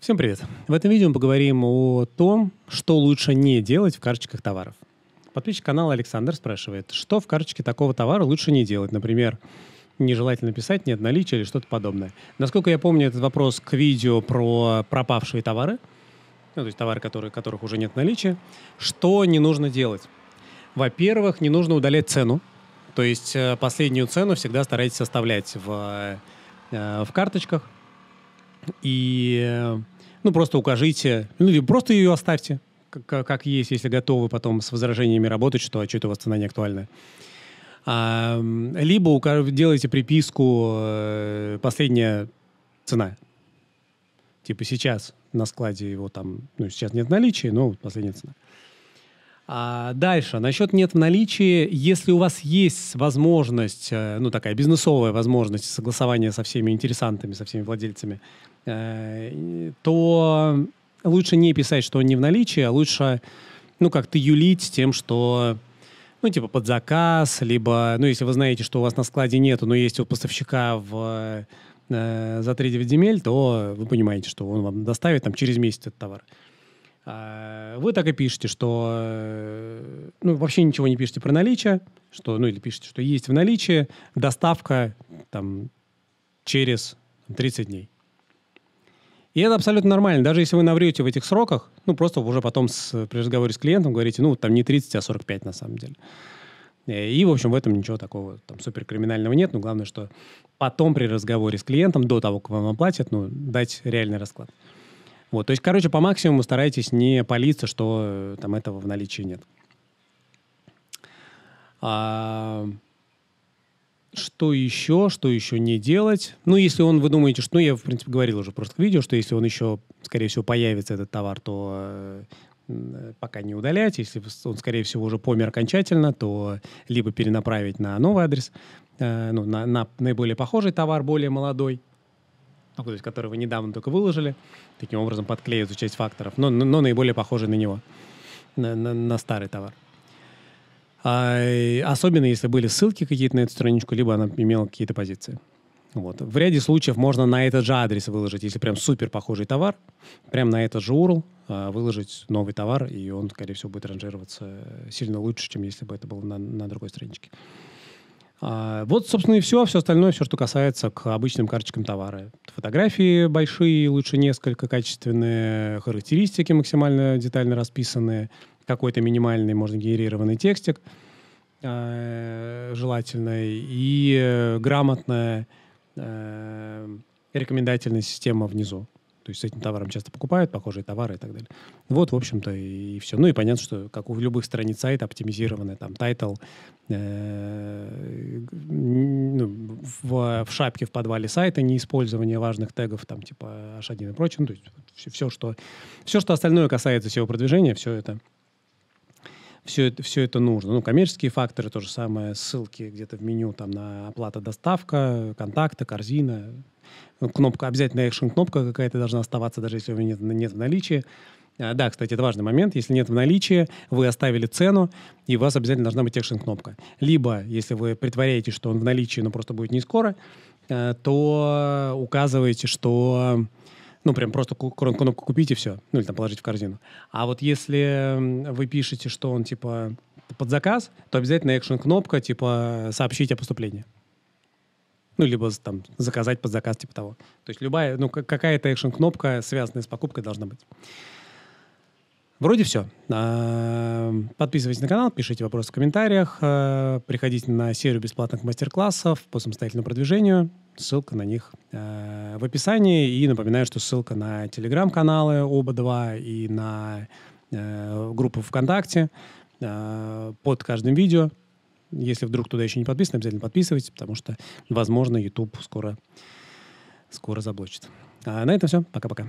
Всем привет! В этом видео мы поговорим о том, что лучше не делать в карточках товаров. Подписчик канала Александр спрашивает, что в карточке такого товара лучше не делать, например, нежелательно писать, нет наличия или что-то подобное. Насколько я помню, этот вопрос к видео про пропавшие товары, ну, то есть товары, которые, которых уже нет наличия, что не нужно делать? Во-первых, не нужно удалять цену, то есть э, последнюю цену всегда старайтесь оставлять в, э, э, в карточках, и, ну, просто укажите, ну, либо просто ее оставьте, как, как есть, если готовы потом с возражениями работать, что, а что это у вас цена не актуальна. А, либо укаж... делайте приписку э, «последняя цена». Типа сейчас на складе его там, ну, сейчас нет наличия, но последняя цена. А дальше, насчет нет в наличии, если у вас есть возможность, э, ну такая бизнесовая возможность согласования со всеми интересантами, со всеми владельцами, э, то лучше не писать, что он не в наличии, а лучше, ну как-то юлить тем, что ну, типа под заказ, либо, ну, если вы знаете, что у вас на складе нету, но есть у поставщика в, э, за 3 земель, то вы понимаете, что он вам доставит там через месяц этот товар. А, вы так и пишете, что э, ну, вообще ничего не пишете про наличие, что, ну или пишете, что есть в наличии, доставка там, через 30 дней. И это абсолютно нормально. Даже если вы наврете в этих сроках, ну, просто уже потом с, при разговоре с клиентом говорите, ну, там не 30, а 45 на самом деле. Э, и, в общем, в этом ничего такого там суперкриминального нет. Но главное, что потом при разговоре с клиентом, до того, как вам оплатят, ну, дать реальный расклад. Вот, то есть, короче, по максимуму старайтесь не палиться, что э, там этого в наличии нет. А, что еще, что еще не делать? Ну, если он, вы думаете, что, ну, я, в принципе, говорил уже просто в видео, что если он еще, скорее всего, появится этот товар, то э, э пока не удалять. Если он, скорее всего, уже помер окончательно, то либо перенаправить на новый адрес, э, ну, на, на наиболее похожий товар, более молодой, ну, то есть, который вы недавно только выложили, таким образом подклеиваются часть факторов, но, но, но наиболее похожий на него, на, на, на старый товар. А, особенно если были ссылки какие-то на эту страничку, либо она имела какие-то позиции. Вот. В ряде случаев можно на этот же адрес выложить, если прям супер похожий товар, прям на этот же URL а, выложить новый товар, и он, скорее всего, будет ранжироваться э, сильно лучше, чем если бы это было на, на другой страничке. А, вот, собственно, и все. А все остальное, все, что касается к обычным карточкам товара. Фотографии большие, лучше несколько, качественные характеристики максимально детально расписанные, какой-то минимальный, можно, генерированный текстик а, желательно, и э, грамотная э, рекомендательная система внизу. То есть с этим товаром часто покупают похожие товары и так далее. Вот, в общем-то, и, и все. Ну и понятно, что как у любых страниц сайта оптимизированная там тайтл, э, ну, в, в шапке в подвале сайта неиспользование важных тегов там типа H1 и прочим. Ну, то есть все, все, что, все, что остальное касается всего продвижения, все это все это, все это нужно. Ну, коммерческие факторы, то же самое, ссылки где-то в меню, там, на оплата, доставка, контакты, корзина, ну, кнопка, обязательно экшн-кнопка какая-то должна оставаться, даже если ее нет, нет в наличии. А, да, кстати, это важный момент. Если нет в наличии, вы оставили цену, и у вас обязательно должна быть экшн кнопка Либо, если вы притворяете что он в наличии, но просто будет не скоро, э, то указываете, что ну, прям просто кнопку купить и все. Ну, или там положить в корзину. А вот если вы пишете, что он, типа, под заказ, то обязательно экшен-кнопка, типа, сообщить о поступлении. Ну, либо там заказать под заказ, типа того. То есть любая, ну, какая-то экшен-кнопка, связанная с покупкой, должна быть. Вроде все. А, подписывайтесь на канал, пишите вопросы в комментариях, э, приходите на серию бесплатных мастер-классов по самостоятельному продвижению. Ссылка на них э, в описании. И напоминаю, что ссылка на телеграм-каналы оба два и на э, группу ВКонтакте под каждым видео. Если вдруг туда еще не подписаны, обязательно подписывайтесь, потому что, возможно, YouTube скоро, скоро заблочит. А на этом все. Пока-пока.